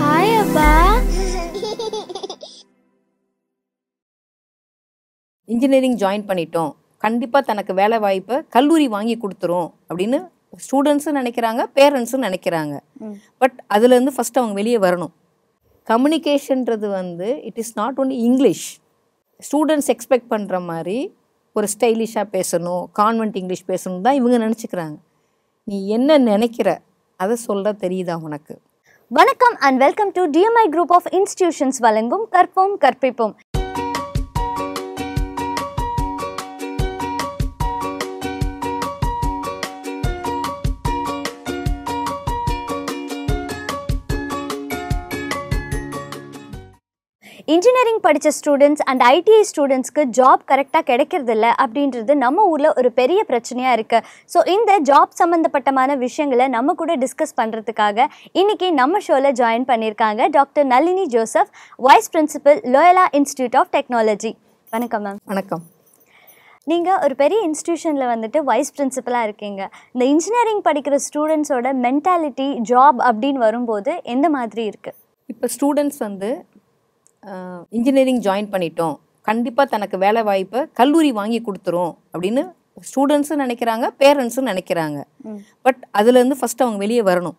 Hi engineering join பண்ணிட்டோம் கண்டிப்பாக தனக்கு வேலை வாய்ப்பை கல்லூரி வாங்கி கொடுத்துரும் அப்படின்னு ஸ்டூடெண்ட்ஸும் நினைக்கிறாங்க பேரண்ட்ஸும் நினைக்கிறாங்க பட் அதுலேருந்து ஃபஸ்ட்டு அவங்க வெளியே வரணும் கம்யூனிகேஷன்றது வந்து it is not only English students expect பண்ணுற மாதிரி ஒரு ஸ்டைலிஷாக பேசணும் கான்வென்ட் இங்கிலீஷ் பேசணும் தான் இவங்க நினச்சிக்கிறாங்க நீ என்ன நினைக்கிற அதை சொல்ல தெரியுதா உனக்கு வணக்கம் and welcome to TMI group of institutions வழங்கும் கற்போம் கற்பிப்போம் இன்ஜினியரிங் படித்த ஸ்டூடெண்ட்ஸ் அண்ட் ஐடிஐ ஸ்டூடெண்ட்ஸ்க்கு ஜாப் கரெக்டாக இல்லை அப்படின்றது நம்ம ஊரில் ஒரு பெரிய பிரச்சனையாக இருக்குது ஸோ இந்த ஜாப் சம்மந்தப்பட்டமான விஷயங்களை நம்ம கூட டிஸ்கஸ் பண்ணுறதுக்காக இன்றைக்கி நம்ம ஷோவில் ஜாயின் பண்ணியிருக்காங்க doctor Nalini Joseph vice principal Loyola institute of technology வணக்கம் மேம் வணக்கம் நீங்கள் ஒரு பெரிய இன்ஸ்டியூஷனில் வந்துட்டு வைஸ் பிரின்சிபலாக இருக்கீங்க இந்த இன்ஜினியரிங் படிக்கிற ஸ்டூடெண்ட்ஸோட மென்டாலிட்டி ஜாப் அப்படின்னு வரும்போது எந்த மாதிரி இருக்குது இப்போ ஸ்டூடெண்ட்ஸ் வந்து இன்ஜினியரிங் ஜாயின் பண்ணிட்டோம் கண்டிப்பாக தனக்கு வேலை வாய்ப்பை கல்லூரி வாங்கி கொடுத்துரும் அப்படின்னு ஸ்டூடெண்ட்ஸும் நினைக்கிறாங்க பேரண்ட்ஸும் நினைக்கிறாங்க பட் அதுலேருந்து ஃபஸ்ட் அவங்க வெளியே வரணும்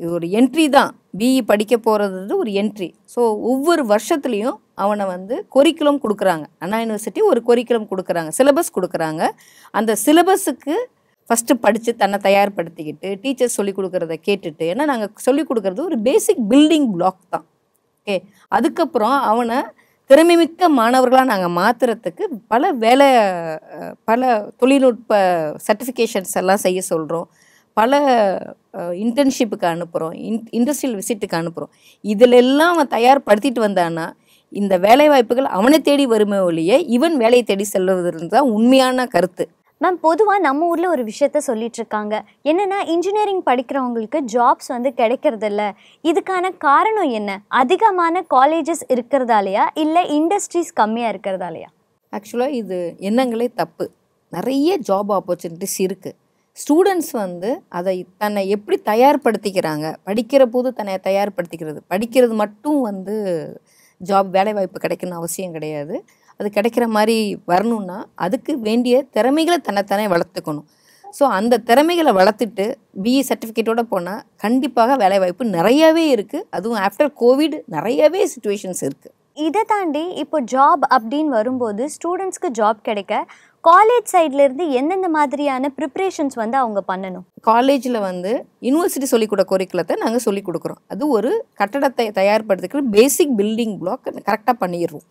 இது ஒரு என்ட்ரி தான் பிஇ e படிக்க போகிறது ஒரு என்ட்ரி ஸோ ஒவ்வொரு வருஷத்துலேயும் அவனை வந்து கொரிக்குலம் கொடுக்குறாங்க அண்ணா யூனிவர்சிட்டி ஒரு கொரிக்குலம் கொடுக்குறாங்க சிலபஸ் கொடுக்குறாங்க அந்த சிலபஸுக்கு ஃபஸ்ட்டு படித்து தன்னை தயார்படுத்திக்கிட்டு டீச்சர்ஸ் சொல்லிக் கொடுக்குறத கேட்டுட்டு ஏன்னா நாங்கள் சொல்லிக் கொடுக்குறது ஒரு பேசிக் பில்டிங் பிளாக் தான் ஓகே அதுக்கப்புறம் அவனை திறமைமிக்க மாணவர்களாக நாங்கள் மாற்றுறதுக்கு பல வேலை பல தொழில்நுட்ப சர்டிஃபிகேஷன்ஸ் எல்லாம் செய்ய சொல்கிறோம் பல இன்டர்ன்ஷிப்புக்கு அனுப்புகிறோம் இன் இண்டஸ்ட்ரியல் விசிட்டுக்கு அனுப்புகிறோம் இதிலெல்லாம் அவன் தயார்படுத்திட்டு வந்தான்னா இந்த வேலை வாய்ப்புகள் அவனை தேடி வருமே ஒழிய இவன் வேலையை தேடி செல்வதுன்றது தான் உண்மையான கருத்து மேம் பொதுவாக நம்ம ஊரில் ஒரு விஷயத்த சொல்லிகிட்ருக்காங்க என்னென்னா இன்ஜினியரிங் படிக்கிறவங்களுக்கு ஜாப்ஸ் வந்து கிடைக்கிறதில்ல இதுக்கான காரணம் என்ன அதிகமான காலேஜஸ் இருக்கிறதாலையா இல்லை இண்டஸ்ட்ரீஸ் கம்மியாக இருக்கிறதாலையா ஆக்சுவலாக இது எண்ணங்களே தப்பு நிறைய ஜாப் ஆப்பர்ச்சுனிட்டிஸ் இருக்குது ஸ்டூடெண்ட்ஸ் வந்து அதை தன்னை எப்படி தயார்படுத்திக்கிறாங்க படிக்கிற போது தன்னை தயார்படுத்திக்கிறது படிக்கிறது மட்டும் வந்து ஜாப் வேலைவாய்ப்பு கிடைக்கணும்னு அவசியம் கிடையாது அது கிடைக்கிற மாதிரி வரணும்னா அதுக்கு வேண்டிய திறமைகளை தன்னைத்தானே வளர்த்துக்கணும் ஸோ அந்த திறமைகளை வளர்த்துட்டு பிஇ சர்டிஃபிகேட்டோடு போனால் கண்டிப்பாக வேலைவாய்ப்பு நிறையாவே இருக்குது அதுவும் ஆஃப்டர் கோவிட் நிறையாவே சுச்சுவேஷன்ஸ் இருக்குது இதை தாண்டி இப்போ ஜாப் அப்படின்னு வரும்போது ஸ்டூடெண்ட்ஸ்க்கு ஜாப் கிடைக்க காலேஜ் சைட்லேருந்து எந்தெந்த மாதிரியான ப்ரிப்ரேஷன்ஸ் வந்து அவங்க பண்ணணும் காலேஜில் வந்து யூனிவர்சிட்டி சொல்லிக் கொடுக்க கோரிக்கலத்தை நாங்கள் சொல்லிக் கொடுக்குறோம் அது ஒரு கட்டடத்தை தயார்படுத்துக்கிற பேசிக் பில்டிங் பிளாக் கரெக்டாக பண்ணிடுவோம்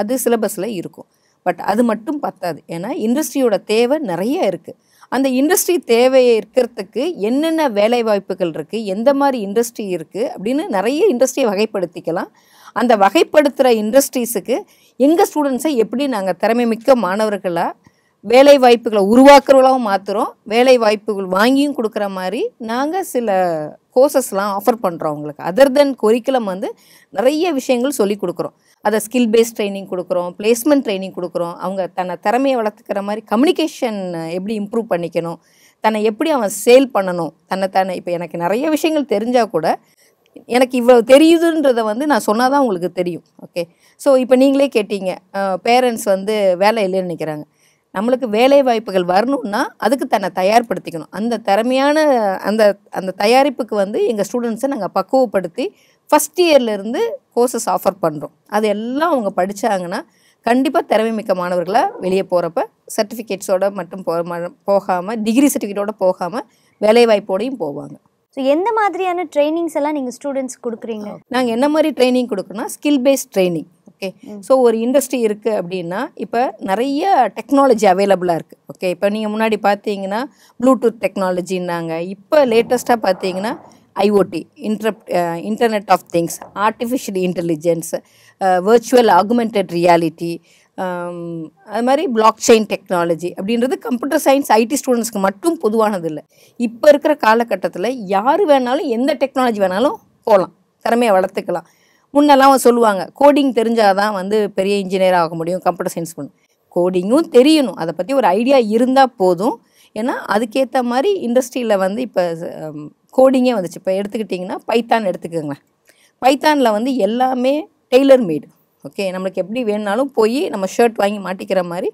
அது சிலபஸில் இருக்கும் பட் அது மட்டும் பத்தாது ஏன்னா இண்டஸ்ட்ரியோட தேவை நிறைய இருக்குது அந்த இண்டஸ்ட்ரி தேவையை இருக்கிறதுக்கு என்னென்ன வேலை வாய்ப்புகள் இருக்குது எந்த மாதிரி இண்டஸ்ட்ரி இருக்குது அப்படின்னு நிறைய இண்டஸ்ட்ரியை வகைப்படுத்திக்கலாம் அந்த வகைப்படுத்துகிற இண்டஸ்ட்ரீஸுக்கு எங்கள் ஸ்டூடெண்ட்ஸை எப்படி நாங்கள் திறமை மிக்க மாணவர்களாக வேலை வாய்ப்புகளை உருவாக்குறவங்களாகவும் மாற்றுறோம் வேலை வாய்ப்புகள் வாங்கியும் கொடுக்குற மாதிரி நாங்கள் சில கோர்சஸ்லாம் ஆஃபர் பண்ணுறோம் அவங்களுக்கு அதர் தென் கொரிக்குலம் வந்து நிறைய விஷயங்கள் சொல்லி கொடுக்குறோம் அதை ஸ்கில் பேஸ்ட் ட்ரைனிங் கொடுக்குறோம் பிளேஸ்மெண்ட் ட்ரைனிங் கொடுக்குறோம் அவங்க தன்னை திறமையை வளர்த்துக்கிற மாதிரி கம்யூனிகேஷன் எப்படி இம்ப்ரூவ் பண்ணிக்கணும் தன்னை எப்படி அவன் சேல் பண்ணணும் தன்னை தன்னை இப்போ எனக்கு நிறைய விஷயங்கள் தெரிஞ்சால் கூட எனக்கு இவ்வளோ தெரியுதுன்றதை வந்து நான் சொன்னால் தான் உங்களுக்கு தெரியும் ஓகே ஸோ இப்போ நீங்களே கேட்டீங்க பேரண்ட்ஸ் வந்து வேலை இல்லைன்னு நினைக்கிறாங்க நம்மளுக்கு வேலை வாய்ப்புகள் வரணும்னா அதுக்கு தன்னை தயார்படுத்திக்கணும் அந்த திறமையான அந்த அந்த தயாரிப்புக்கு வந்து எங்கள் ஸ்டூடெண்ட்ஸை நாங்கள் பக்குவப்படுத்தி ஃபஸ்ட் இயர்லேருந்து கோர்சஸ் ஆஃபர் பண்ணுறோம் அது எல்லாம் அவங்க படித்தாங்கன்னா கண்டிப்பாக திறமை மிக்க மாணவர்களாக வெளியே போகிறப்ப சர்டிஃபிகேட்ஸோடு மட்டும் போ போகாமல் டிகிரி சர்டிஃபிகேட்டோடு போகாமல் வேலைவாய்ப்போடையும் போவாங்க ஸோ எந்த மாதிரியான ட்ரைனிங்ஸ் எல்லாம் நீங்கள் ஸ்டூடெண்ட்ஸ் கொடுக்குறீங்க நாங்கள் என்ன மாதிரி ட்ரைனிங் கொடுக்குறோன்னா skill based training okay so ஒரு இண்டஸ்ட்ரி இருக்குது அப்படின்னா இப்போ நிறைய டெக்னாலஜி அவைலபிளாக இருக்குது ஓகே இப்போ நீங்கள் முன்னாடி பார்த்தீங்கன்னா ப்ளூடூத் டெக்னாலஜின்னாங்க இப்போ லேட்டஸ்ட்டாக பார்த்தீங்கன்னா ஐஓடி இன்டர்ப் internet of things artificial intelligence virtual augmented reality அது மாதிரி பிளாக் செயின் டெக்னாலஜி அப்படின்றது கம்ப்யூட்டர் சயின்ஸ் ஐடி ஸ்டூடெண்ட்ஸ்க்கு மட்டும் பொதுவானது இல்லை இப்போ இருக்கிற காலகட்டத்தில் யார் வேணாலும் எந்த டெக்னாலஜி வேணாலும் போகலாம் திறமையை வளர்த்துக்கலாம் முன்னெல்லாம் சொல்லுவாங்க கோடிங் தெரிஞ்சால் தான் வந்து பெரிய இன்ஜினியர் ஆக முடியும் கம்ப்யூட்டர் சயின்ஸ் பண்ணு கோடிங்கும் தெரியணும் அதை பற்றி ஒரு ஐடியா இருந்தால் போதும் ஏன்னா அதுக்கேற்ற மாதிரி இண்டஸ்ட்ரியில் வந்து இப்போ கோடிங்கே வந்துச்சு இப்போ எடுத்துக்கிட்டிங்கன்னா பைத்தான் எடுத்துக்கோங்க பைத்தானில் வந்து எல்லாமே டெய்லர் மேடு ஓகே நம்மளுக்கு எப்படி வேணுனாலும் போய் நம்ம ஷர்ட் வாங்கி மாட்டிக்கிற மாதிரி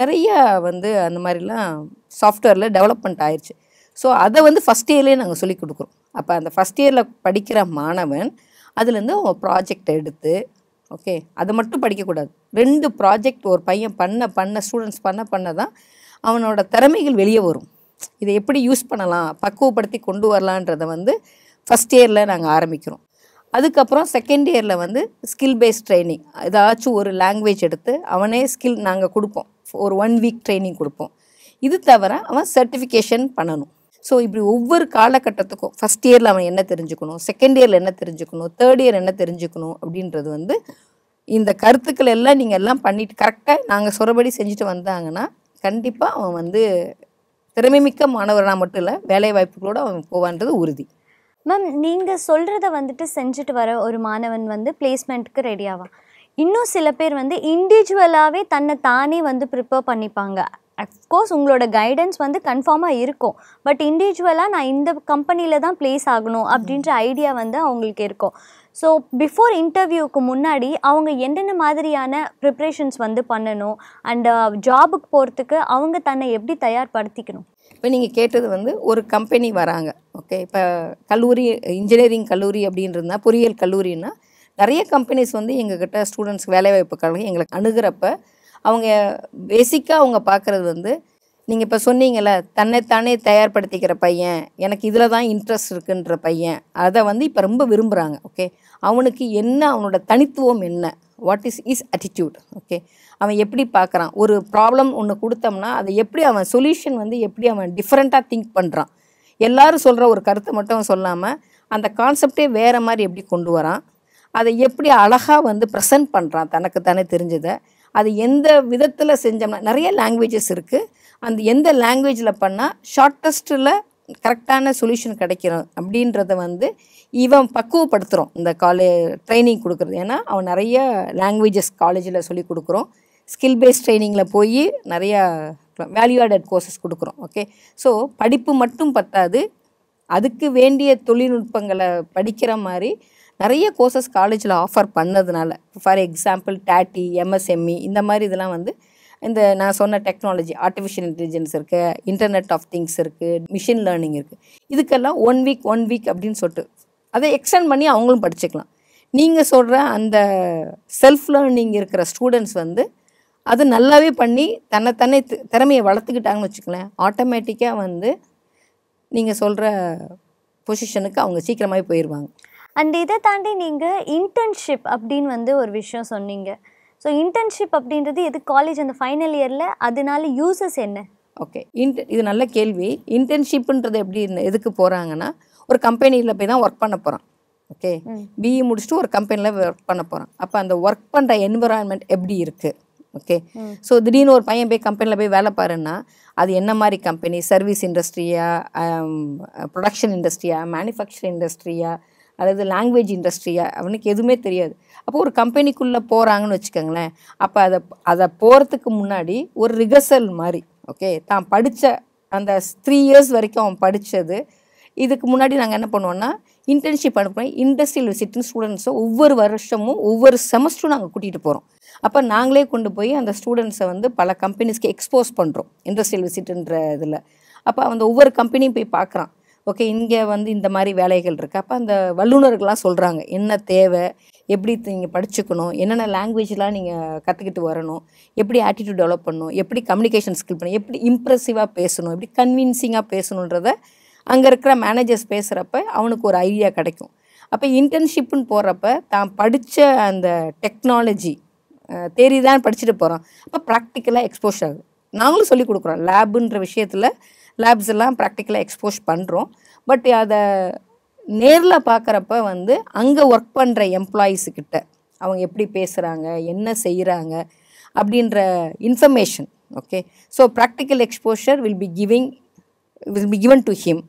நிறையா வந்து அந்த மாதிரிலாம் சாஃப்ட்வேரில் டெவலப்மெண்ட் ஆயிடுச்சு ஸோ அதை வந்து ஃபஸ்ட் இயர்லேயே நாங்கள் சொல்லிக் கொடுக்குறோம் அப்போ அந்த ஃபஸ்ட் இயரில் படிக்கிற மாணவன் அதுலேருந்து அவங்க ப்ராஜெக்ட் எடுத்து ஓகே அதை மட்டும் படிக்கக்கூடாது ரெண்டு ப்ராஜெக்ட் ஒரு பையன் பண்ண பண்ண ஸ்டூடெண்ட்ஸ் பண்ண பண்ண தான் அவனோட திறமைகள் வெளியே வரும் இதை எப்படி யூஸ் பண்ணலாம் பக்குவப்படுத்தி கொண்டு வரலான்றதை வந்து ஃபஸ்ட் இயரில் நாங்கள் ஆரம்பிக்கிறோம் அதுக்கப்புறம் செகண்ட் இயரில் வந்து ஸ்கில் பேஸ்ட் ட்ரைனிங் ஏதாச்சும் ஒரு லாங்குவேஜ் எடுத்து அவனே ஸ்கில் நாங்கள் கொடுப்போம் ஒரு ஒன் வீக் ட்ரைனிங் கொடுப்போம் இது தவிர அவன் சர்டிஃபிகேஷன் பண்ணணும் ஸோ இப்படி ஒவ்வொரு காலகட்டத்துக்கும் ஃபஸ்ட் இயரில் அவன் என்ன தெரிஞ்சுக்கணும் செகண்ட் இயரில் என்ன தெரிஞ்சுக்கணும் தேர்ட் இயர் என்ன தெரிஞ்சுக்கணும் அப்படின்றது வந்து இந்த கருத்துக்கள் எல்லாம் நீங்கள் எல்லாம் பண்ணிட்டு கரெக்டாக நாங்கள் சொறபடி செஞ்சுட்டு வந்தாங்கன்னா கண்டிப்பாக அவன் வந்து திறமைமிக்க மாணவராக மட்டும் இல்லை வேலை வாய்ப்புகளோடு அவன் போவான்றது உறுதி மேம் நீங்கள் சொல்கிறத வந்துட்டு செஞ்சுட்டு வர ஒரு மாணவன் வந்து பிளேஸ்மெண்ட்டுக்கு ரெடி ஆவான் இன்னும் சில பேர் வந்து இண்டிவிஜுவலாகவே தன்னை தானே வந்து ப்ரிப்பேர் பண்ணிப்பாங்க அஃப்கோர்ஸ் உங்களோட கைடன்ஸ் வந்து கன்ஃபார்மாக இருக்கும் பட் இண்டிவிஜுவலாக நான் இந்த கம்பெனியில் தான் ப்ளேஸ் ஆகணும் அப்படின்ற ஐடியா வந்து அவங்களுக்கு இருக்கும் ஸோ பிஃபோர் இன்டர்வியூவுக்கு முன்னாடி அவங்க என்னென்ன மாதிரியான ப்ரிப்ரேஷன்ஸ் வந்து பண்ணணும் அண்ட் ஜாபுக்கு uh, போகிறதுக்கு அவங்க தன்னை எப்படி தயார்படுத்திக்கணும் இப்போ நீங்கள் கேட்டது வந்து ஒரு கம்பெனி வராங்க ஓகே இப்போ கல்லூரி இன்ஜினியரிங் கல்லூரி அப்படின்றதுனா பொறியியல் கல்லூரின்னா நிறைய கம்பெனிஸ் வந்து எங்ககிட்ட ஸ்டூடெண்ட்ஸ் கழகம் எங்களுக்கு அணுகிறப்ப அவங்க பேசிக்காக அவங்க பார்க்குறது வந்து நீங்கள் இப்போ சொன்னீங்கள்ல தன்னைத்தானே தயார்படுத்திக்கிற பையன் எனக்கு இதில் தான் இன்ட்ரெஸ்ட் இருக்குன்ற பையன் அதை வந்து இப்போ ரொம்ப விரும்புகிறாங்க ஓகே அவனுக்கு என்ன அவனோட தனித்துவம் என்ன what is is attitude okay அவன் எப்படி பார்க்குறான் ஒரு ப்ராப்ளம் ஒன்று கொடுத்தோம்னா அதை எப்படி அவன் சொல்யூஷன் வந்து எப்படி அவன் டிஃப்ரெண்ட்டாக திங்க் பண்ணுறான் எல்லாரும் சொல்கிற ஒரு கருத்தை மட்டும் சொல்லாமல் அந்த கான்செப்டே வேறு மாதிரி எப்படி கொண்டு வரான் அதை எப்படி அழகாக வந்து ப்ரெசன்ட் பண்ணுறான் தனக்கு தானே தெரிஞ்சதை அது எந்த விதத்தில் செஞ்சோம்னா நிறைய லாங்குவேஜஸ் இருக்குது அந்த எந்த லாங்குவேஜில் பண்ணால் ஷார்ட்டஸ்ட்டில் கரெக்டான சொல்யூஷன் கிடைக்கிறோம் அப்படின்றத வந்து இவன் பக்குவப்படுத்துகிறோம் இந்த காலே ட்ரைனிங் கொடுக்குறது ஏன்னா அவன் நிறைய லாங்குவேஜஸ் காலேஜில் சொல்லி கொடுக்குறோம் ஸ்கில் பேஸ்ட் ட்ரைனிங்கில் போய் நிறையா வேல்யூ ஆடட் கோர்சஸ் கொடுக்குறோம் ஓகே ஸோ படிப்பு மட்டும் பத்தாது அதுக்கு வேண்டிய தொழில்நுட்பங்களை படிக்கிற மாதிரி நிறைய கோர்சஸ் காலேஜில் ஆஃபர் பண்ணதுனால ஃபார் எக்ஸாம்பிள் டேட்டி எம்எஸ்எம்இ இந்த மாதிரி இதெல்லாம் வந்து இந்த நான் சொன்ன டெக்னாலஜி ஆர்டிஃபிஷியல் இன்டெலிஜென்ஸ் இருக்குது இன்டர்நெட் ஆஃப் திங்ஸ் இருக்குது மிஷின் லேர்னிங் இருக்குது இதுக்கெல்லாம் ஒன் வீக் ஒன் வீக் அப்படின்னு சொல்லிட்டு அதை எக்ஸ்டெண்ட் பண்ணி அவங்களும் படிச்சுக்கலாம் நீங்கள் சொல்கிற அந்த செல்ஃப் லேர்னிங் இருக்கிற ஸ்டூடெண்ட்ஸ் வந்து அது நல்லாவே பண்ணி தன்னைத்தன்னை திறமையை வளர்த்துக்கிட்டாங்கன்னு வச்சுக்கலேன் ஆட்டோமேட்டிக்காக வந்து நீங்கள் சொல்கிற பொசிஷனுக்கு அவங்க சீக்கிரமாகவே போயிடுவாங்க அண்ட் இதை தாண்டி நீங்கள் இன்டர்ன்ஷிப் அப்படின்னு வந்து ஒரு விஷயம் சொன்னீங்க ஸோ இன்டர்ன்ஷிப் அப்படின்றது எது காலேஜ் அந்த ஃபைனல் இயரில் அதனால யூசஸ் என்ன ஓகே இன்ட் இது நல்ல கேள்வி இன்டர்ன்ஷிப்புன்றது எப்படி எதுக்கு போகிறாங்கன்னா ஒரு கம்பெனியில் போய் தான் ஒர்க் பண்ண போகிறோம் ஓகே பிஇ முடிச்சுட்டு ஒரு கம்பெனியில் ஒர்க் பண்ண போகிறோம் அப்போ அந்த ஒர்க் பண்ணுற என்விரான்மெண்ட் எப்படி இருக்குது ஓகே ஸோ திடீர்னு ஒரு பையன் போய் கம்பெனியில் போய் வேலை பாருன்னா அது என்ன மாதிரி கம்பெனி சர்வீஸ் இண்டஸ்ட்ரியா ப்ரொடக்ஷன் இண்டஸ்ட்ரியா மேனுஃபேக்சர் இண்டஸ்ட்ரியா அல்லது லாங்குவேஜ் இண்டஸ்ட்ரியா அவனுக்கு எதுவுமே தெரியாது அப்போ ஒரு கம்பெனிக்குள்ளே போகிறாங்கன்னு வச்சுக்கோங்களேன் அப்போ அதை அதை போகிறதுக்கு முன்னாடி ஒரு ரிகர்சல் மாதிரி ஓகே தான் படித்த அந்த த்ரீ இயர்ஸ் வரைக்கும் அவன் படித்தது இதுக்கு முன்னாடி நாங்கள் என்ன பண்ணுவோன்னா இன்டர்ன்ஷிப் அனுப்புகிறோம் இண்டஸ்ட்ரியல் விசிட்னு ஸ்டூடெண்ட்ஸை ஒவ்வொரு வருஷமும் ஒவ்வொரு செமஸ்டரும் நாங்கள் கூட்டிகிட்டு போகிறோம் அப்போ நாங்களே கொண்டு போய் அந்த ஸ்டூடெண்ட்ஸை வந்து பல கம்பெனிஸ்க்கு எக்ஸ்போஸ் பண்ணுறோம் இண்டஸ்ட்ரியல் விசிட்டுன்ற இதில் அப்போ அந்த ஒவ்வொரு கம்பெனியும் போய் பார்க்குறான் ஓகே இங்கே வந்து இந்த மாதிரி வேலைகள் இருக்குது அப்போ அந்த வல்லுநர்கள்லாம் சொல்கிறாங்க என்ன தேவை எப்படி நீங்கள் படிச்சுக்கணும் என்னென்ன லாங்குவேஜ்லாம் நீங்கள் கற்றுக்கிட்டு வரணும் எப்படி ஆட்டிடியூட் டெவலப் பண்ணணும் எப்படி கம்யூனிகேஷன் ஸ்கில் பண்ணணும் எப்படி இம்ப்ரெசிவாக பேசணும் எப்படி கன்வின்சிங்காக பேசணுன்றத அங்கே இருக்கிற மேனேஜர்ஸ் பேசுகிறப்ப அவனுக்கு ஒரு ஐடியா கிடைக்கும் அப்போ இன்டர்ன்ஷிப்புன்னு போகிறப்ப தான் படித்த அந்த டெக்னாலஜி தேரி தான் படிச்சுட்டு போகிறோம் அப்போ ப்ராக்டிக்கலாக எக்ஸ்போஷர் ஆகுது நாங்களும் சொல்லிக் கொடுக்குறோம் லேபுன்ற விஷயத்தில் லேப்ஸ் எல்லாம் ப்ராக்டிக்கலாக எக்ஸ்போஸ் பண்ணுறோம் பட் அதை நேரில் பார்க்குறப்ப வந்து அங்கே ஒர்க் பண்ணுற எம்ப்ளாயீஸுக்கிட்ட அவங்க எப்படி பேசுகிறாங்க என்ன செய்கிறாங்க அப்படின்ற information okay so practical exposure will be giving will be given to him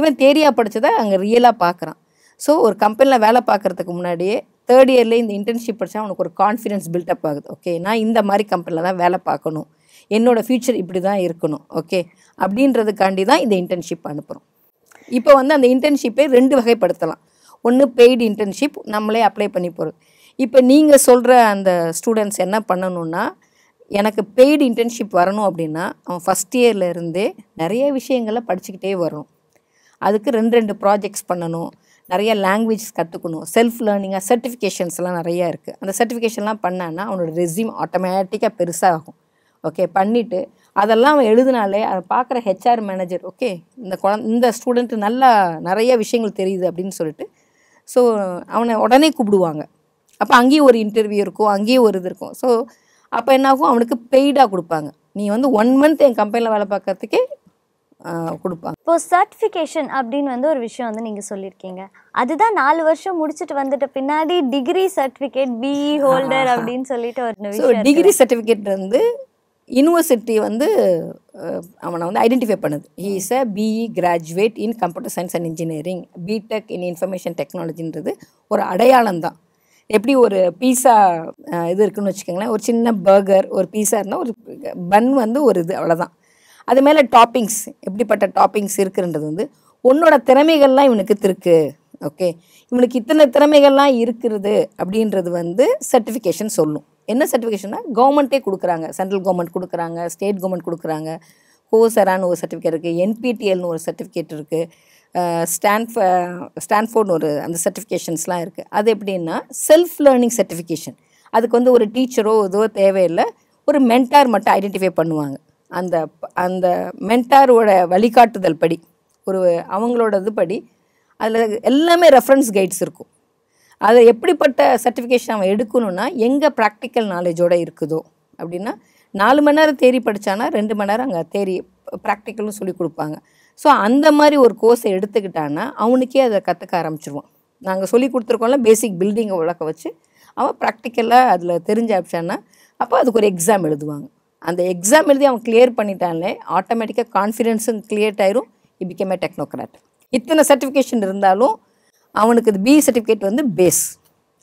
இவன் தேரியாக படித்ததை அங்கே ரியலாக பார்க்குறான் ஸோ ஒரு கம்பெனியில் வேலை பார்க்குறதுக்கு முன்னாடியே தேர்ட் இயர்லேயே இந்த இன்டர்ன்ஷிப் படித்தா அவனுக்கு ஒரு கான்ஃபிடன்ஸ் பில்டப் ஆகுது ஓகே நான் இந்த மாதிரி கம்பெனியில் தான் வேலை பார்க்கணும் என்னோடய ஃப்யூச்சர் இப்படி தான் இருக்கணும் ஓகே அப்படின்றதுக்காண்டி தான் இந்த இன்டர்ன்ஷிப் அனுப்புகிறோம் இப்போ வந்து அந்த இன்டர்ன்ஷிப்பை ரெண்டு வகைப்படுத்தலாம் ஒன்று பெய்டு இன்டர்ன்ஷிப் நம்மளே அப்ளை பண்ணி போகிறது இப்போ நீங்கள் சொல்கிற அந்த ஸ்டூடெண்ட்ஸ் என்ன பண்ணணுன்னா எனக்கு பெய்டு இன்டர்ன்ஷிப் வரணும் அப்படின்னா அவன் ஃபஸ்ட் இயர்லேருந்தே நிறைய விஷயங்களை படிச்சுக்கிட்டே வரணும் அதுக்கு ரெண்டு ரெண்டு ப்ராஜெக்ட்ஸ் பண்ணணும் நிறைய லாங்குவேஜஸ் கற்றுக்கணும் செல்ஃப் லேர்னிங்காக சர்டிஃபிகேஷன்ஸ்லாம் நிறையா இருக்குது அந்த சர்டிஃபிகேஷன்லாம் பண்ணான்னா அவனோட ரெசியூம் ஆட்டோமேட்டிக்காக பெருசாகும் ஓகே பண்ணிவிட்டு அதெல்லாம் அவன் எழுதினாலே அதை பார்க்குற ஹெச்ஆர் மேனேஜர் ஓகே இந்த குழந்த இந்த ஸ்டூடெண்ட் நல்லா நிறைய விஷயங்கள் தெரியுது அப்படின்னு சொல்லிட்டு ஸோ அவனை உடனே கூப்பிடுவாங்க அப்போ அங்கேயும் ஒரு இன்டர்வியூ இருக்கும் அங்கேயும் ஒரு இது இருக்கும் ஸோ அப்போ என்னாகும் அவனுக்கு பெய்டாக கொடுப்பாங்க நீ வந்து ஒன் மந்த் என் கம்பெனியில் வேலை பார்க்கறதுக்கே கொடுப்பாங்க இப்போ சர்டிஃபிகேஷன் அப்படின்னு வந்து ஒரு விஷயம் வந்து நீங்கள் சொல்லியிருக்கீங்க அதுதான் நாலு வருஷம் முடிச்சுட்டு வந்துட்ட பின்னாடி டிகிரி சர்டிஃபிகேட் பிஇ ஹோல்டர் அப்படின்னு சொல்லிட்டு ஒரு டிகிரி சர்டிஃபிகேட் வந்து யூனிவர்சிட்டி வந்து அவனை வந்து ஐடென்டிஃபை பண்ணுது he is a BE graduate in computer science and engineering BTech in information டெக்னாலஜின்றது ஒரு அடையாளம் தான் எப்படி ஒரு பீஸா இது இருக்குன்னு வச்சுக்கோங்களேன் ஒரு சின்ன பர்கர் ஒரு பீஸா இருந்தால் ஒரு பன் வந்து ஒரு இது அவ்வளோதான் அது மேலே டாப்பிங்ஸ் எப்படிப்பட்ட டாப்பிங்ஸ் இருக்குன்றது வந்து உன்னோட திறமைகள்லாம் இவனுக்கு திருக்கு ஓகே இவனுக்கு இத்தனை திறமைகள்லாம் இருக்கிறது அப்படின்றது வந்து சர்டிஃபிகேஷன் சொல்லும் என்ன சர்டிஃபிகேஷன்னா கவர்மெண்ட்டே கொடுக்குறாங்க சென்ட்ரல் கவர்மெண்ட் கொடுக்குறாங்க ஸ்டேட் கவர்மெண்ட் கொடுக்குறாங்க கோசரான்னு ஒரு சர்டிஃபிகேட் இருக்குது என்பிடிஎல்னு ஒரு சர்டிஃபிகேட் இருக்குது ஸ்டான்ஃப ஸ்டான்ஃபோர்ட்னு ஒரு அந்த சர்டிஃபிகேஷன்ஸ்லாம் இருக்குது அது எப்படின்னா செல்ஃப் லேர்னிங் சர்டிஃபிகேஷன் அதுக்கு வந்து ஒரு டீச்சரோ ஏதோ தேவையில்லை ஒரு மென்டார் மட்டும் ஐடென்டிஃபை பண்ணுவாங்க அந்த அந்த மென்டாரோட வழிகாட்டுதல் படி ஒரு அவங்களோட இது படி அதில் எல்லாமே ரெஃபரன்ஸ் கைட்ஸ் இருக்கும் அதை எப்படிப்பட்ட சர்டிஃபிகேஷன் அவன் எடுக்கணும்னா எங்கே ப்ராக்டிக்கல் நாலேஜோடு இருக்குதோ அப்படின்னா நாலு மணி நேரம் தேரி படித்தானா ரெண்டு மணி நேரம் அங்கே தேரி ப்ராக்டிக்கலும் சொல்லி கொடுப்பாங்க ஸோ அந்த மாதிரி ஒரு கோர்ஸை எடுத்துக்கிட்டான்னா அவனுக்கே அதை கற்றுக்க ஆரம்பிச்சிருவான் நாங்கள் சொல்லி கொடுத்துருக்கோம்ல பேசிக் பில்டிங்கை உழக்க வச்சு அவன் ப்ராக்டிக்கலாக அதில் தெரிஞ்ச ஆப்ஷன்னா அப்போ அதுக்கு ஒரு எக்ஸாம் எழுதுவாங்க அந்த எக்ஸாம் எழுதி அவன் கிளியர் பண்ணிட்டானே ஆட்டோமேட்டிக்காக கான்ஃபிடென்ஸும் கிளியேட் ஆயிரும் இபிகேமே டெக்னோக்ராட் இத்தனை சர்டிஃபிகேஷன் இருந்தாலும் அவனுக்கு இது பி சர்டிஃபிகேட் வந்து பேஸ்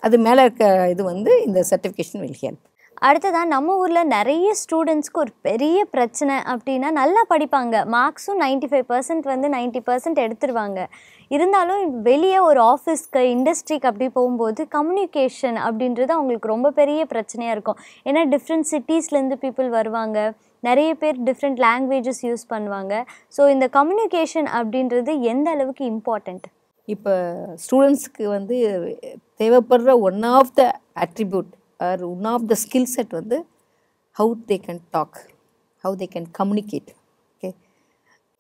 அது மேலே இருக்க இது வந்து இந்த சர்டிஃபிகேஷன் வில் ஹெல்ப் அடுத்ததாக நம்ம ஊரில் நிறைய ஸ்டூடெண்ட்ஸ்க்கு ஒரு பெரிய பிரச்சனை அப்படின்னா நல்லா படிப்பாங்க மார்க்ஸும் நைன்ட்டி ஃபைவ் பர்சன்ட் வந்து நைன்ட்டி பர்சன்ட் எடுத்துருவாங்க இருந்தாலும் வெளியே ஒரு ஆஃபீஸ்க்கு இண்டஸ்ட்ரிக்கு அப்படி போகும்போது கம்யூனிகேஷன் அப்படின்றது அவங்களுக்கு ரொம்ப பெரிய பிரச்சனையாக இருக்கும் ஏன்னா டிஃப்ரெண்ட் சிட்டிஸ்லேருந்து பீப்புள் வருவாங்க நிறைய பேர் டிஃப்ரெண்ட் லாங்குவேஜஸ் யூஸ் பண்ணுவாங்க ஸோ இந்த கம்யூனிகேஷன் அப்படின்றது எந்த அளவுக்கு இம்பார்ட்டண்ட் இப்போ ஸ்டூடெண்ட்ஸ்க்கு வந்து தேவைப்படுற one of the attribute or one of the skill set வந்து how they can talk how they can communicate okay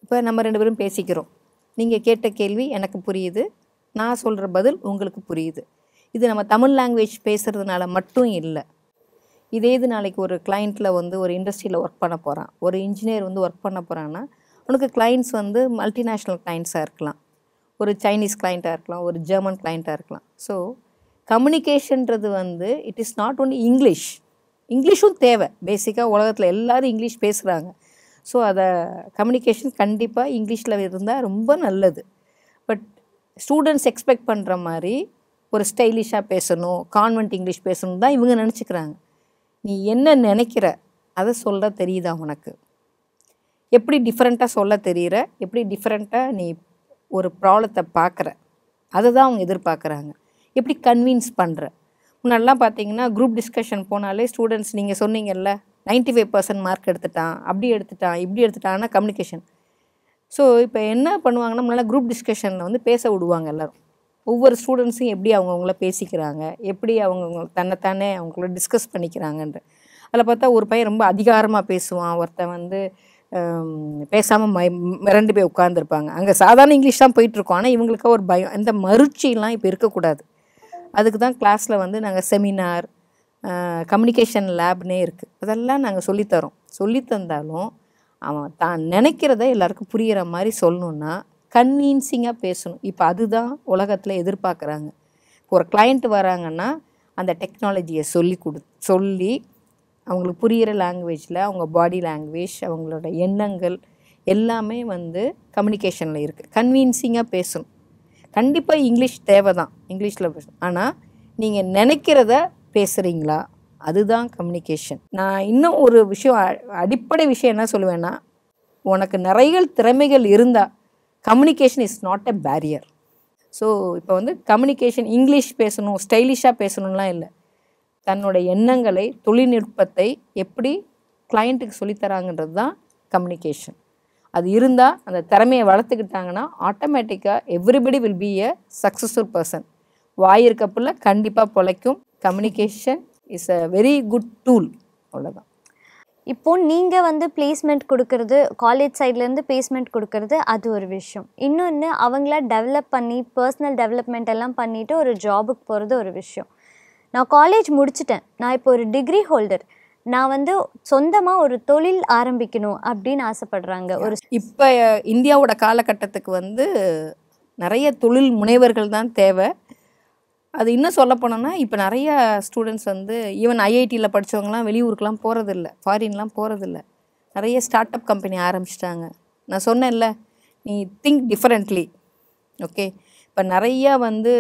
இப்போ நம்ம ரெண்டு பேரும் பேசிக்கிறோம் நீங்கள் கேட்ட கேள்வி எனக்கு புரியுது நான் சொல்கிற பதில் உங்களுக்கு புரியுது இது நம்ம தமிழ் லாங்குவேஜ் பேசுகிறதுனால மட்டும் இல்லை இதே இது நாளைக்கு ஒரு கிளைண்ட்டில் வந்து ஒரு இண்டஸ்ட்ரியில் ஒர்க் பண்ண போகிறான் ஒரு இன்ஜினியர் வந்து ஒர்க் பண்ண போகிறான்னா உனக்கு கிளைண்ட்ஸ் வந்து மல்டிநேஷ்னல் கிளைண்ட்ஸாக இருக்கலாம் ஒரு சைனீஸ் கிளைண்ட்டாக இருக்கலாம் ஒரு ஜெர்மன் கிளைண்ட்டாக இருக்கலாம் ஸோ கம்யூனிகேஷன்றது வந்து it is not only English இங்கிலீஷும் தேவை பேசிக்காக உலகத்தில் எல்லோரும் இங்கிலீஷ் பேசுகிறாங்க ஸோ அதை கம்யூனிகேஷன் கண்டிப்பாக இங்கிலீஷில் இருந்தால் ரொம்ப நல்லது பட் ஸ்டூடெண்ட்ஸ் எக்ஸ்பெக்ட் பண்ணுற மாதிரி ஒரு ஸ்டைலிஷாக பேசணும் கான்வென்ட் இங்கிலீஷ் பேசணும் தான் இவங்க நினச்சிக்கிறாங்க நீ என்ன நினைக்கிற அதை சொல்ல தெரியுதா உனக்கு எப்படி டிஃப்ரெண்ட்டாக சொல்ல தெரிகிற எப்படி டிஃப்ரெண்ட்டாக நீ ஒரு ப்ராப்ளத்தை பார்க்குற அதை தான் அவங்க எதிர்பார்க்குறாங்க எப்படி கன்வின்ஸ் பண்ணுற முன்னாடிலாம் பார்த்தீங்கன்னா குரூப் டிஸ்கஷன் போனாலே ஸ்டூடெண்ட்ஸ் நீங்கள் சொன்னீங்கல்ல நைன்ட்டி ஃபைவ் பர்சன்ட் மார்க் எடுத்துட்டான் அப்படி எடுத்துட்டான் இப்படி எடுத்துட்டான்னா கம்யூனிகேஷன் ஸோ இப்போ என்ன பண்ணுவாங்கன்னா முன்னால் குரூப் டிஸ்கஷனில் வந்து பேச விடுவாங்க எல்லோரும் ஒவ்வொரு ஸ்டூடெண்ட்ஸும் எப்படி அவங்கவுங்கள பேசிக்கிறாங்க எப்படி அவங்கவுங்க தன்னைத்தானே அவங்கள டிஸ்கஸ் பண்ணிக்கிறாங்கன்ற அதில் பார்த்தா ஒரு பையன் ரொம்ப அதிகாரமாக பேசுவான் ஒருத்தன் வந்து பேசாமல் மை மிரண்டு போய் உட்காந்துருப்பாங்க அங்கே சாதாரண இங்கிலீஷ் தான் போயிட்டுருக்கோம் ஆனால் இவங்களுக்காக ஒரு பயம் இந்த மறுச்சிலாம் இப்போ இருக்கக்கூடாது அதுக்கு தான் கிளாஸில் வந்து நாங்கள் செமினார் கம்யூனிகேஷன் லேப்னே இருக்குது அதெல்லாம் நாங்கள் சொல்லித்தரோம் சொல்லித்தந்தாலும் அவன் தான் நினைக்கிறத எல்லாருக்கும் புரிகிற மாதிரி சொல்லணுன்னா கன்வீன்சிங்காக பேசணும் இப்போ அதுதான் உலகத்தில் எதிர்பார்க்குறாங்க ஒரு கிளைண்ட் வராங்கன்னா அந்த டெக்னாலஜியை சொல்லி கொடு சொல்லி அவங்களுக்கு புரிகிற லாங்குவேஜில் அவங்க பாடி லாங்குவேஜ் அவங்களோட எண்ணங்கள் எல்லாமே வந்து கம்யூனிகேஷனில் இருக்குது கன்வீன்சிங்காக பேசணும் கண்டிப்பாக இங்கிலீஷ் தேவை தான் இங்கிலீஷில் பேசணும் ஆனால் நீங்கள் நினைக்கிறத பேசுகிறீங்களா அதுதான் கம்யூனிகேஷன் நான் இன்னும் ஒரு விஷயம் அடிப்படை விஷயம் என்ன சொல்லுவேன்னா உனக்கு நிறைய திறமைகள் இருந்தால் communication is not a barrier so இப்போ வந்து கம்யூனிகேஷன் இங்கிலீஷ் பேசணும் ஸ்டைலிஷாக பேசணும்லாம் இல்லை தன்னுடைய எண்ணங்களை தொழில்நுட்பத்தை எப்படி கிளைண்ட்டுக்கு சொல்லித்தராங்கன்றது தான் கம்யூனிகேஷன் அது இருந்தால் அந்த திறமையை வளர்த்துக்கிட்டாங்கன்னா ஆட்டோமேட்டிக்காக everybody will be a successful person வாய் இருக்கப்பல கண்டிப்பாக பொழைக்கும் communication is a very good tool அவ்வளோதான் இப்போது நீங்கள் வந்து பிளேஸ்மெண்ட் கொடுக்கறது காலேஜ் சைட்லேருந்து பிளேஸ்மெண்ட் கொடுக்கறது அது ஒரு விஷயம் இன்னொன்று அவங்கள டெவலப் பண்ணி பர்சனல் டெவலப்மெண்ட் எல்லாம் பண்ணிவிட்டு ஒரு ஜாபுக்கு போகிறது ஒரு விஷயம் நான் காலேஜ் முடிச்சிட்டேன் நான் இப்போ ஒரு டிகிரி ஹோல்டர் நான் வந்து சொந்தமாக ஒரு தொழில் ஆரம்பிக்கணும் அப்படின்னு ஆசைப்படுறாங்க ஒரு இப்போ இந்தியாவோட காலகட்டத்துக்கு வந்து நிறைய தொழில் முனைவர்கள் தான் தேவை அது இன்னும் சொல்ல போனோம்னா இப்போ நிறைய ஸ்டூடெண்ட்ஸ் வந்து ஈவன் ஐஐடியில் படித்தவங்களாம் வெளியூருக்கெலாம் போகிறதில்ல ஃபாரின்லாம் போகிறதில்ல நிறைய ஸ்டார்ட் அப் கம்பெனி ஆரம்பிச்சிட்டாங்க நான் சொன்னேன்ல நீ திங்க் டிஃப்ரெண்ட்லி ஓகே இப்போ நிறையா வந்து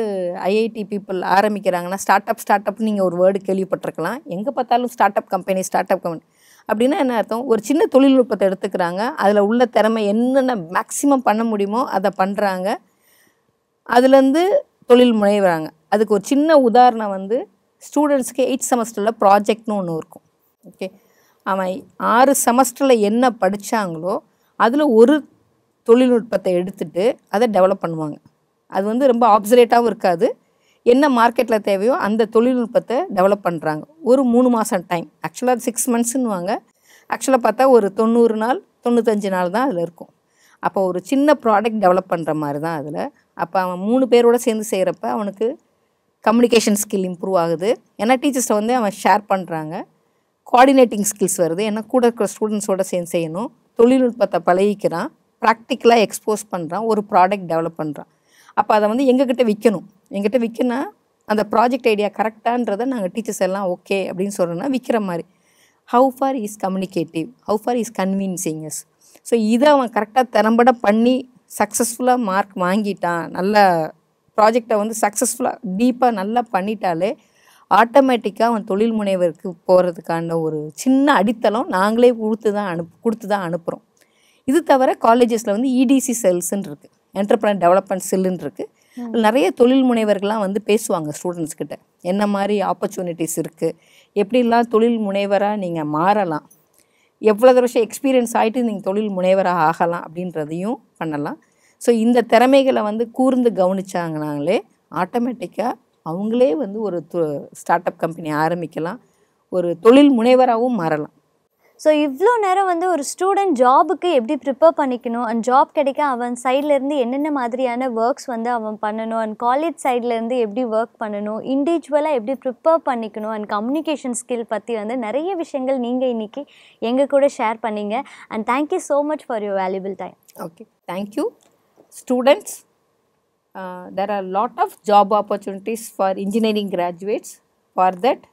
ஐஐடி பீப்புள் ஆரம்பிக்கிறாங்கன்னா ஸ்டார்ட் அப் ஸ்டார்ட் அப் நீங்கள் ஒரு வேர்டு கேள்விப்பட்டிருக்கலாம் எங்கே பார்த்தாலும் startup company startup company அப்படின்னா என்ன அர்த்தம் ஒரு சின்ன தொழில்நுட்பத்தை எடுத்துக்கிறாங்க அதில் உள்ள திறமை என்னென்ன மேக்ஸிமம் பண்ண முடியுமோ அதை பண்ணுறாங்க அதுலேருந்து தொழில் முனைவுறாங்க அதுக்கு ஒரு சின்ன உதாரணம் வந்து ஸ்டூடெண்ட்ஸுக்கு எயிட் செமஸ்டரில் ப்ராஜெக்ட்னு ஒன்று இருக்கும் ஓகே அவன் ஆறு செமஸ்டரில் என்ன படித்தாங்களோ அதில் ஒரு தொழில்நுட்பத்தை எடுத்துகிட்டு அதை டெவலப் பண்ணுவாங்க அது வந்து ரொம்ப ஆப்சரேட்டாகவும் இருக்காது என்ன மார்க்கெட்டில் தேவையோ அந்த தொழில்நுட்பத்தை டெவலப் பண்ணுறாங்க ஒரு மூணு மாதம் டைம் ஆக்சுவலாக சிக்ஸ் மந்த்ஸுன்னுவாங்க ஆக்சுவலாக பார்த்தா ஒரு தொண்ணூறு நாள் தொண்ணூத்தஞ்சு நாள் தான் அதில் இருக்கும் அப்போ ஒரு சின்ன ப்ராடக்ட் டெவலப் பண்ணுற மாதிரி தான் அதில் அப்போ அவன் மூணு பேரோட சேர்ந்து செய்கிறப்ப அவனுக்கு கம்யூனிகேஷன் ஸ்கில் இம்ப்ரூவ் ஆகுது ஏன்னா டீச்சர்ஸை வந்து அவன் ஷேர் பண்ணுறாங்க கோஆர்டினேட்டிங் ஸ்கில்ஸ் வருது ஏன்னா கூட இருக்கிற ஸ்டூடெண்ட்ஸோட சேர்ந்து செய்யணும் தொழில்நுட்பத்தை பழகிக்கிறான் ப்ராக்டிக்கலாக எக்ஸ்போஸ் பண்ணுறான் ஒரு ப்ராடக்ட் டெவலப் பண்ணுறான் அப்போ அதை வந்து எங்ககிட்ட விற்கணும் எங்கிட்ட விற்கனா அந்த ப்ராஜெக்ட் ஐடியா கரெக்டான்றதை நாங்கள் டீச்சர்ஸ் எல்லாம் ஓகே அப்படின்னு சொல்கிறோன்னா விற்கிற மாதிரி how far is communicative how far is convincing yes so இதை அவன் கரெக்டாக திறம்பட பண்ணி சக்ஸஸ்ஃபுல்லாக மார்க் வாங்கிட்டான் நல்ல ப்ராஜெக்டை வந்து சக்ஸஸ்ஃபுல்லாக டீப்பாக நல்லா பண்ணிட்டாலே ஆட்டோமேட்டிக்காக அவன் தொழில் முனைவருக்கு போகிறதுக்கான ஒரு சின்ன அடித்தளம் நாங்களே கொடுத்து தான் அனுப் கொடுத்து தான் அனுப்புகிறோம் இது தவிர காலேஜஸில் வந்து இடிசி e செல்ஸ்ன்னு இருக்குது என்டர்பிரனர் டெவலப்மெண்ட் சில்லுன்னு இருக்குது நிறைய தொழில் முனைவர்கள்லாம் வந்து பேசுவாங்க ஸ்டூடெண்ட்ஸ் என்ன மாதிரி ஆப்பர்ச்சுனிட்டிஸ் இருக்குது எப்படிலாம் தொழில் முனைவராக நீங்கள் மாறலாம் எவ்வளோ வருஷம் எக்ஸ்பீரியன்ஸ் ஆகிட்டு நீங்கள் தொழில் முனைவராக ஆகலாம் அப்படின்றதையும் பண்ணலாம் ஸோ இந்த திறமைகளை வந்து கூர்ந்து கவனிச்சாங்கனாங்களே ஆட்டோமேட்டிக்காக அவங்களே வந்து ஒரு ஸ்டார்ட் அப் கம்பெனி ஆரம்பிக்கலாம் ஒரு தொழில் முனைவராகவும் மாறலாம் ஸோ இவ்வளோ நேரம் வந்து ஒரு ஸ்டூடெண்ட் ஜாபுக்கு எப்படி ப்ரிப்பேர் பண்ணிக்கணும் அண்ட் ஜாப் கிடைக்க அவன் சைட்லேருந்து என்னென்ன மாதிரியான ஒர்க்ஸ் வந்து அவன் பண்ணணும் அண்ட் காலேஜ் சைட்லேருந்து எப்படி ஒர்க் பண்ணணும் இண்டிவிஜுவலாக எப்படி ப்ரிப்பேர் பண்ணிக்கணும் அண்ட் கம்யூனிகேஷன் ஸ்கில் பற்றி வந்து நிறைய விஷயங்கள் நீங்கள் இன்றைக்கி எங்கள் கூட ஷேர் பண்ணிங்க and thank you so much for your valuable time okay thank you students there are lot of job opportunities for engineering graduates for that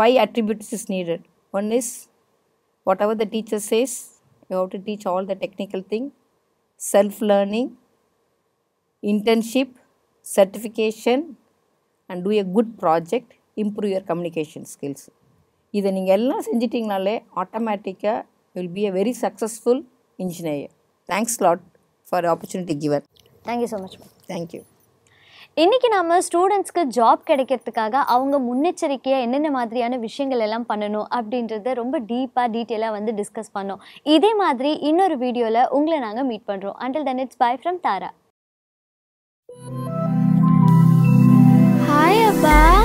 five attributes is needed one is whatever the teacher says, you have to teach all the technical thing, self-learning, internship, certification and do a good project, improve your communication skills. இதை நீங்கள் எல்லாம் செஞ்சிட்டிங்கனாலே ஆட்டோமேட்டிக்காக will be a very successful engineer thanks lot for opportunity you thank you so much thank you இன்னைக்கு நம்ம ஸ்டூடெண்ட்ஸ்க்கு job கிடைக்கிறதுக்காக அவங்க முன்னெச்சரிக்கையாக என்னென்ன மாதிரியான விஷயங்கள் எல்லாம் பண்ணணும் அப்படின்றத ரொம்ப டீப்பாக டீட்டெயிலாக வந்து டிஸ்கஸ் பண்ணோம் இதே மாதிரி இன்னொரு வீடியோவில் உங்களை நாங்கள் மீட் பண்ணுறோம் until then it's bye from Tara hi அப்பா